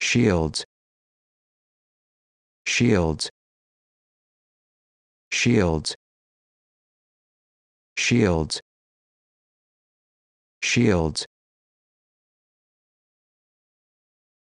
shields shields shields shields shields